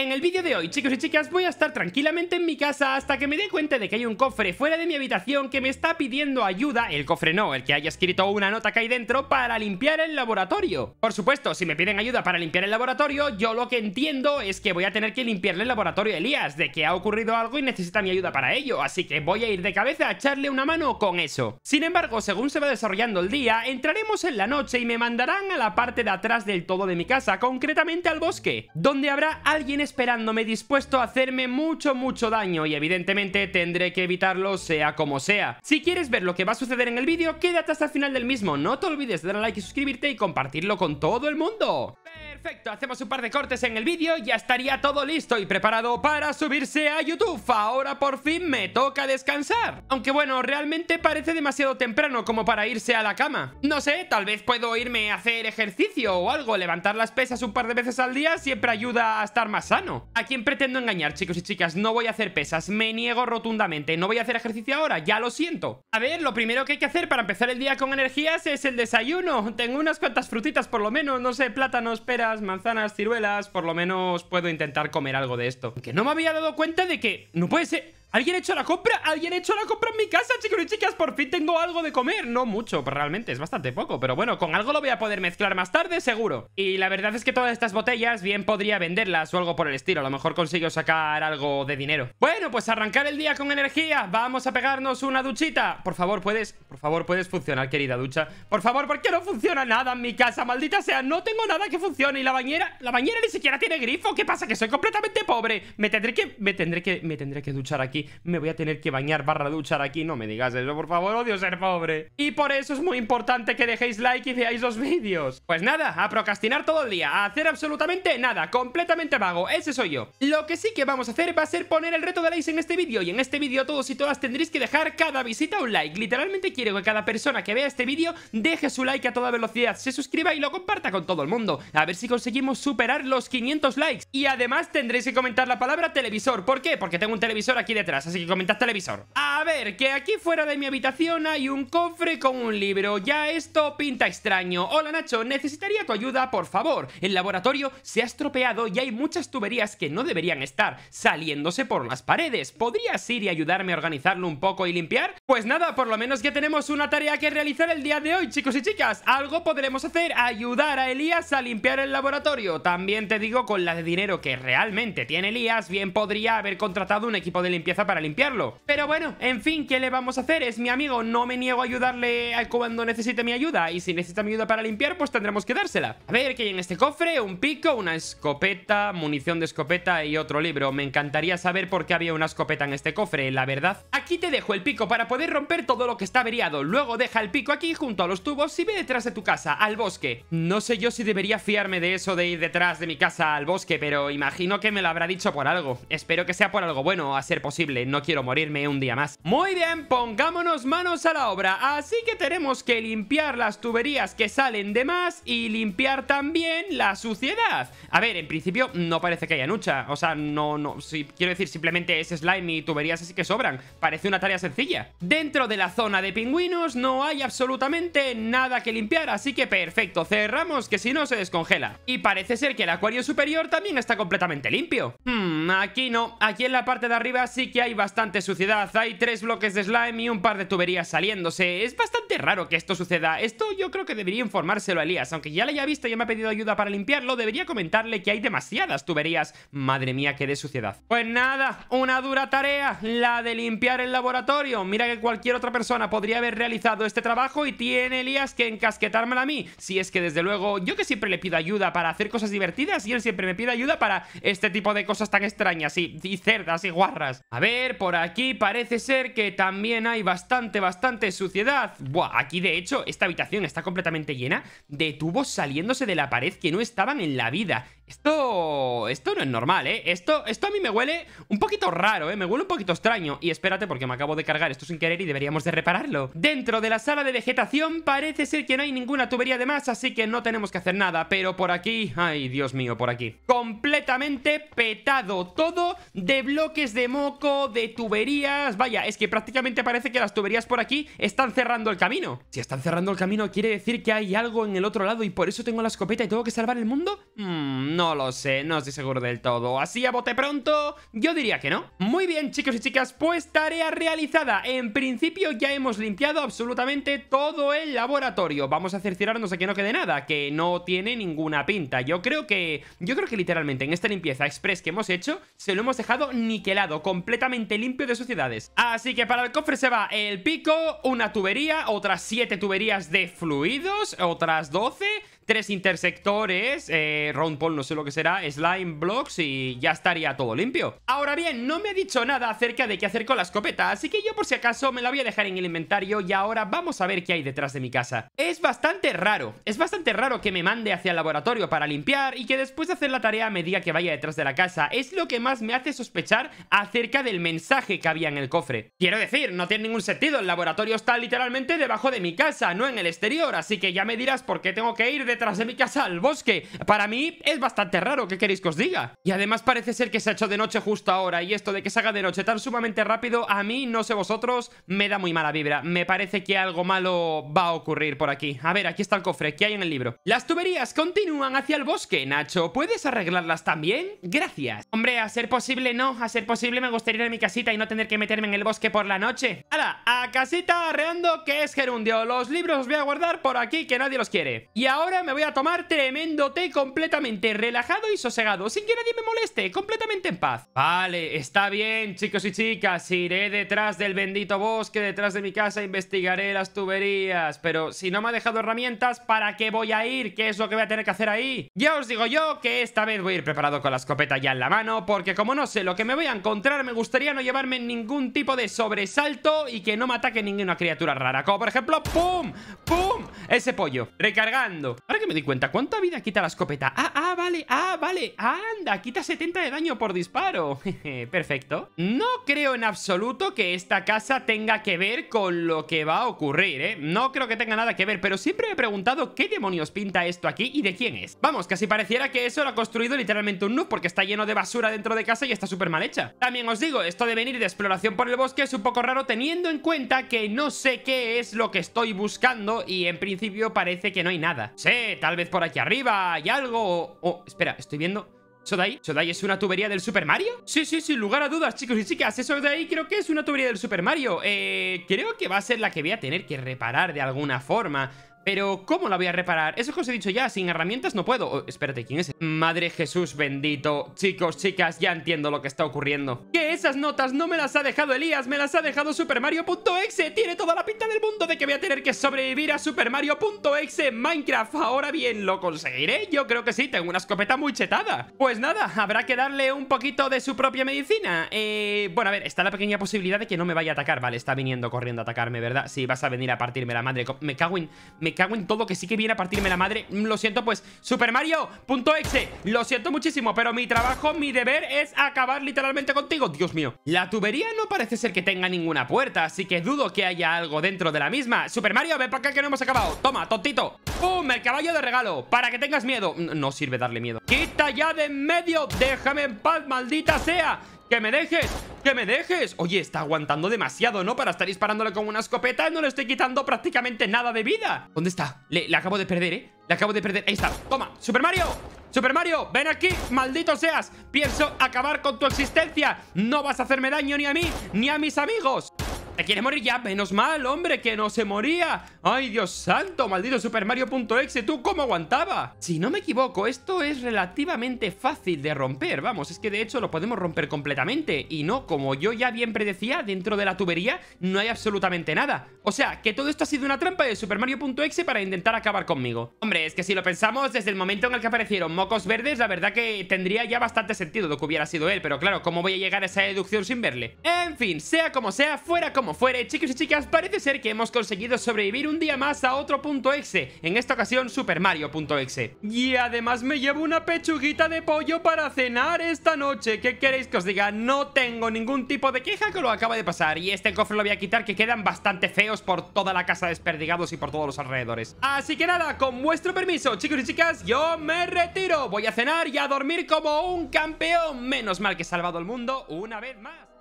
En el vídeo de hoy, chicos y chicas, voy a estar tranquilamente en mi casa hasta que me dé cuenta de que hay un cofre fuera de mi habitación que me está pidiendo ayuda, el cofre no, el que haya escrito una nota que hay dentro para limpiar el laboratorio. Por supuesto, si me piden ayuda para limpiar el laboratorio, yo lo que entiendo es que voy a tener que limpiarle el laboratorio a Elías, de que ha ocurrido algo y necesita mi ayuda para ello, así que voy a ir de cabeza a echarle una mano con eso. Sin embargo, según se va desarrollando el día, entraremos en la noche y me mandarán a la parte de atrás del todo de mi casa, concretamente al bosque, donde habrá alguien esperándome dispuesto a hacerme mucho mucho daño y evidentemente tendré que evitarlo sea como sea. Si quieres ver lo que va a suceder en el vídeo, quédate hasta el final del mismo, no te olvides de darle like y suscribirte y compartirlo con todo el mundo. Perfecto, hacemos un par de cortes en el vídeo y ya estaría todo listo y preparado para subirse a YouTube. Ahora por fin me toca descansar. Aunque bueno, realmente parece demasiado temprano como para irse a la cama. No sé, tal vez puedo irme a hacer ejercicio o algo. Levantar las pesas un par de veces al día siempre ayuda a estar más sano. ¿A quién pretendo engañar, chicos y chicas? No voy a hacer pesas, me niego rotundamente. No voy a hacer ejercicio ahora, ya lo siento. A ver, lo primero que hay que hacer para empezar el día con energías es el desayuno. Tengo unas cuantas frutitas por lo menos, no sé, plátanos, peras manzanas, ciruelas, por lo menos puedo intentar comer algo de esto. Que no me había dado cuenta de que... No puede ser... ¿Alguien ha hecho la compra? ¿Alguien ha hecho la compra en mi casa, chicos y chicas? Por fin tengo algo de comer No mucho, realmente, es bastante poco Pero bueno, con algo lo voy a poder mezclar más tarde, seguro Y la verdad es que todas estas botellas bien podría venderlas o algo por el estilo A lo mejor consigo sacar algo de dinero Bueno, pues arrancar el día con energía Vamos a pegarnos una duchita Por favor, ¿puedes? Por favor, ¿puedes funcionar, querida ducha? Por favor, ¿por qué no funciona nada en mi casa? Maldita sea, no tengo nada que funcione Y la bañera, la bañera ni siquiera tiene grifo ¿Qué pasa? ¿Que soy completamente pobre? Me tendré que, me tendré que, me tendré que duchar aquí me voy a tener que bañar barra duchar aquí, no me digas eso, por favor, odio ser pobre. Y por eso es muy importante que dejéis like y veáis los vídeos. Pues nada, a procrastinar todo el día, a hacer absolutamente nada, completamente vago, ese soy yo. Lo que sí que vamos a hacer va a ser poner el reto de likes en este vídeo, y en este vídeo todos y todas tendréis que dejar cada visita un like. Literalmente quiero que cada persona que vea este vídeo deje su like a toda velocidad, se suscriba y lo comparta con todo el mundo. A ver si conseguimos superar los 500 likes. Y además tendréis que comentar la palabra televisor, ¿por qué? Porque tengo un televisor aquí detrás así que comenta televisor. A ver, que aquí fuera de mi habitación hay un cofre con un libro. Ya esto pinta extraño. Hola Nacho, necesitaría tu ayuda, por favor. El laboratorio se ha estropeado y hay muchas tuberías que no deberían estar saliéndose por las paredes. ¿Podrías ir y ayudarme a organizarlo un poco y limpiar? Pues nada, por lo menos que tenemos una tarea que realizar el día de hoy, chicos y chicas. Algo podremos hacer, ayudar a Elías a limpiar el laboratorio. También te digo, con la de dinero que realmente tiene Elías, bien podría haber contratado un equipo de limpieza para limpiarlo. Pero bueno, en fin, ¿qué le vamos a hacer? Es mi amigo, no me niego a ayudarle cuando necesite mi ayuda. Y si necesita mi ayuda para limpiar, pues tendremos que dársela. A ver, ¿qué hay en este cofre? Un pico, una escopeta, munición de escopeta y otro libro. Me encantaría saber por qué había una escopeta en este cofre, la verdad. Aquí te dejo el pico para poder romper todo lo que está averiado. Luego deja el pico aquí junto a los tubos y ve detrás de tu casa, al bosque. No sé yo si debería fiarme de eso de ir detrás de mi casa al bosque, pero imagino que me lo habrá dicho por algo. Espero que sea por algo bueno, a ser posible no quiero morirme un día más. Muy bien, pongámonos manos a la obra, así que tenemos que limpiar las tuberías que salen de más y limpiar también la suciedad. A ver, en principio no parece que haya lucha, o sea, no, no, quiero decir, simplemente es slime y tuberías así que sobran, parece una tarea sencilla. Dentro de la zona de pingüinos no hay absolutamente nada que limpiar, así que perfecto, cerramos que si no se descongela. Y parece ser que el acuario superior también está completamente limpio. Hmm, aquí no, aquí en la parte de arriba sí que que hay bastante suciedad. Hay tres bloques de slime y un par de tuberías saliéndose. Es bastante raro que esto suceda. Esto yo creo que debería informárselo a Elías. Aunque ya lo haya visto y me ha pedido ayuda para limpiarlo, debería comentarle que hay demasiadas tuberías. Madre mía, qué de suciedad. Pues nada, una dura tarea, la de limpiar el laboratorio. Mira que cualquier otra persona podría haber realizado este trabajo y tiene Elías que encasquetármela a mí. Si es que desde luego, yo que siempre le pido ayuda para hacer cosas divertidas y él siempre me pide ayuda para este tipo de cosas tan extrañas y, cerdas y guarras. A ver, por aquí parece ser que también hay bastante, bastante suciedad. Buah, aquí de hecho esta habitación está completamente llena de tubos saliéndose de la pared que no estaban en la vida. Esto, esto no es normal, ¿eh? Esto, esto a mí me huele un poquito raro, ¿eh? Me huele un poquito extraño. Y espérate porque me acabo de cargar esto sin querer y deberíamos de repararlo. Dentro de la sala de vegetación parece ser que no hay ninguna tubería de más, así que no tenemos que hacer nada. Pero por aquí... Ay, Dios mío, por aquí. Completamente petado todo de bloques de moco, de tuberías... Vaya, es que prácticamente parece que las tuberías por aquí están cerrando el camino. Si están cerrando el camino quiere decir que hay algo en el otro lado y por eso tengo la escopeta y tengo que salvar el mundo. Mmm no lo sé, no estoy seguro del todo. Así a bote pronto, yo diría que no. Muy bien, chicos y chicas, pues tarea realizada. En principio ya hemos limpiado absolutamente todo el laboratorio. Vamos a cerciorarnos a que no quede nada, que no tiene ninguna pinta. Yo creo que... Yo creo que literalmente en esta limpieza express que hemos hecho, se lo hemos dejado niquelado, completamente limpio de suciedades. Así que para el cofre se va el pico, una tubería, otras siete tuberías de fluidos, otras 12, tres intersectores, eh, round pole no sé lo que será, slime, blocks y ya estaría todo limpio. Ahora bien, no me ha dicho nada acerca de qué hacer con la escopeta, así que yo por si acaso me la voy a dejar en el inventario y ahora vamos a ver qué hay detrás de mi casa. Es bastante raro, es bastante raro que me mande hacia el laboratorio para limpiar y que después de hacer la tarea me diga que vaya detrás de la casa. Es lo que más me hace sospechar acerca del mensaje que había en el cofre. Quiero decir, no tiene ningún sentido, el laboratorio está literalmente debajo de mi casa, no en el exterior, así que ya me dirás por qué tengo que ir detrás de mi casa al bosque. Para mí es bastante bastante raro, ¿qué queréis que os diga? Y además parece ser que se ha hecho de noche justo ahora y esto de que se haga de noche tan sumamente rápido, a mí, no sé vosotros, me da muy mala vibra. Me parece que algo malo va a ocurrir por aquí. A ver, aquí está el cofre, ¿qué hay en el libro? Las tuberías continúan hacia el bosque, Nacho. ¿Puedes arreglarlas también? Gracias. Hombre, a ser posible no, a ser posible me gustaría ir a mi casita y no tener que meterme en el bosque por la noche. ¡Hala! A casita arreando que es gerundio. Los libros los voy a guardar por aquí que nadie los quiere. Y ahora me voy a tomar tremendo té completamente relajado y sosegado, sin que nadie me moleste, completamente en paz. Vale, está bien, chicos y chicas, iré detrás del bendito bosque, detrás de mi casa, investigaré las tuberías, pero si no me ha dejado herramientas, ¿para qué voy a ir? ¿Qué es lo que voy a tener que hacer ahí? Ya os digo yo que esta vez voy a ir preparado con la escopeta ya en la mano, porque como no sé lo que me voy a encontrar, me gustaría no llevarme ningún tipo de sobresalto y que no me ataque ninguna criatura rara, como por ejemplo, ¡pum! ¡pum! Ese pollo, recargando. Ahora que me di cuenta, ¿cuánta vida quita la escopeta? Ah, ah, vale ah, vale, anda, quita 70 de daño por disparo. Perfecto. No creo en absoluto que esta casa tenga que ver con lo que va a ocurrir, ¿eh? No creo que tenga nada que ver, pero siempre me he preguntado qué demonios pinta esto aquí y de quién es. Vamos, casi pareciera que eso lo ha construido literalmente un noob porque está lleno de basura dentro de casa y está súper mal hecha. También os digo, esto de venir de exploración por el bosque es un poco raro teniendo en cuenta que no sé qué es lo que estoy buscando y en principio parece que no hay nada. Sí, tal vez por aquí arriba hay algo o Espera, estoy viendo... ¿Sodai? ¿Sodai es una tubería del Super Mario? Sí, sí, sin lugar a dudas, chicos y chicas Eso de ahí creo que es una tubería del Super Mario Eh... Creo que va a ser la que voy a tener que reparar de alguna forma pero, ¿cómo la voy a reparar? Eso que os he dicho ya, sin herramientas no puedo. Oh, espérate, ¿quién es? Madre Jesús bendito. Chicos, chicas, ya entiendo lo que está ocurriendo. Que esas notas no me las ha dejado Elías, me las ha dejado Super Mario.exe. Tiene toda la pinta del mundo de que voy a tener que sobrevivir a Super Mario.exe en Minecraft. Ahora bien, ¿lo conseguiré? Yo creo que sí, tengo una escopeta muy chetada. Pues nada, habrá que darle un poquito de su propia medicina. Eh, bueno, a ver, está la pequeña posibilidad de que no me vaya a atacar. Vale, está viniendo corriendo a atacarme, ¿verdad? Sí, vas a venir a partirme la madre. Me cago en que cago en todo que sí que viene a partirme la madre mm, Lo siento pues, Super Mario.exe Lo siento muchísimo, pero mi trabajo, mi deber es acabar literalmente contigo Dios mío, la tubería no parece ser que tenga ninguna puerta Así que dudo que haya algo dentro de la misma Super Mario, ven para acá que no hemos acabado Toma, tontito ¡Pum! El caballo de regalo Para que tengas miedo No sirve darle miedo Quita ya de en medio Déjame en paz, maldita sea ¡Que me dejes! ¡Que me dejes! Oye, está aguantando demasiado, ¿no? Para estar disparándole con una escopeta No le estoy quitando prácticamente nada de vida ¿Dónde está? Le, acabo de perder, ¿eh? Le acabo de perder Ahí está Toma ¡Super Mario! ¡Super Mario! ¡Ven aquí! ¡Maldito seas! Pienso acabar con tu existencia No vas a hacerme daño ni a mí Ni a mis amigos ¿Te quiere morir ya? Menos mal, hombre, que no se moría. ¡Ay, Dios santo! Maldito Super Mario.exe, ¿tú cómo aguantaba? Si no me equivoco, esto es relativamente fácil de romper. Vamos, es que de hecho lo podemos romper completamente. Y no, como yo ya bien predecía, dentro de la tubería no hay absolutamente nada. O sea, que todo esto ha sido una trampa de Super Mario.exe para intentar acabar conmigo. Hombre, es que si lo pensamos, desde el momento en el que aparecieron mocos verdes, la verdad que tendría ya bastante sentido lo que hubiera sido él. Pero claro, ¿cómo voy a llegar a esa deducción sin verle? En fin, sea como sea, fuera como como fuere, chicos y chicas, parece ser que hemos conseguido sobrevivir un día más a otro punto exe, en esta ocasión Super Mario Mario.exe. Y además me llevo una pechuguita de pollo para cenar esta noche, ¿qué queréis que os diga? No tengo ningún tipo de queja que lo acaba de pasar, y este cofre lo voy a quitar que quedan bastante feos por toda la casa desperdigados y por todos los alrededores. Así que nada, con vuestro permiso, chicos y chicas, yo me retiro, voy a cenar y a dormir como un campeón. Menos mal que he salvado el mundo una vez más.